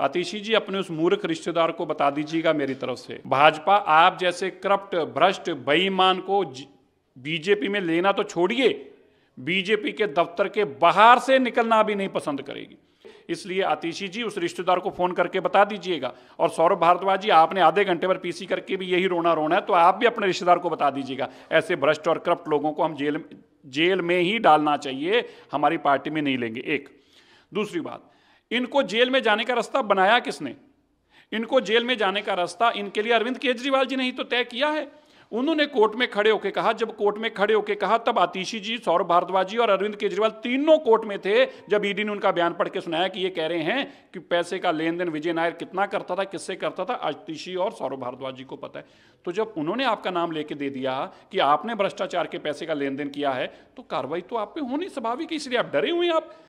आतिशी जी अपने उस मूर्ख रिश्तेदार को बता दीजिएगा मेरी तरफ से भाजपा आप जैसे करप्ट भ्रष्ट बेईमान को बीजेपी में लेना तो छोड़िए बीजेपी के दफ्तर के बाहर से निकलना भी नहीं पसंद करेगी इसलिए आतिशी जी उस रिश्तेदार को फ़ोन करके बता दीजिएगा और सौरभ भारद्वाज जी आपने आधे घंटे पर पीसी करके भी यही रोना रोना है तो आप भी अपने रिश्तेदार को बता दीजिएगा ऐसे भ्रष्ट और करप्ट लोगों को हम जेल जेल में ही डालना चाहिए हमारी पार्टी में नहीं लेंगे एक दूसरी बात इनको जेल में जाने का रास्ता बनाया किसने इनको जेल में जाने का रास्ता इनके लिए अरविंद केजरीवाल जी ने ही तो तय किया है उन्होंने कोर्ट में खड़े होकर कहा जब कोर्ट में खड़े होकर कहा तब आतिशी जी सौरभ भारद्वाज जी और अरविंद केजरीवाल तीनों कोर्ट में थे जब ईडी ने उनका बयान पढ़ के सुनाया कि ये कह रहे हैं कि पैसे का लेन देन विजय नायर कितना करता था किससे करता था आतिशी और सौरभ भारद्वाज जी को पता है तो जब उन्होंने आपका नाम लेके दे दिया कि आपने भ्रष्टाचार के पैसे का लेन देन किया है तो कार्रवाई तो आप पे होनी स्वाभाविक इसलिए आप डरे हुए आप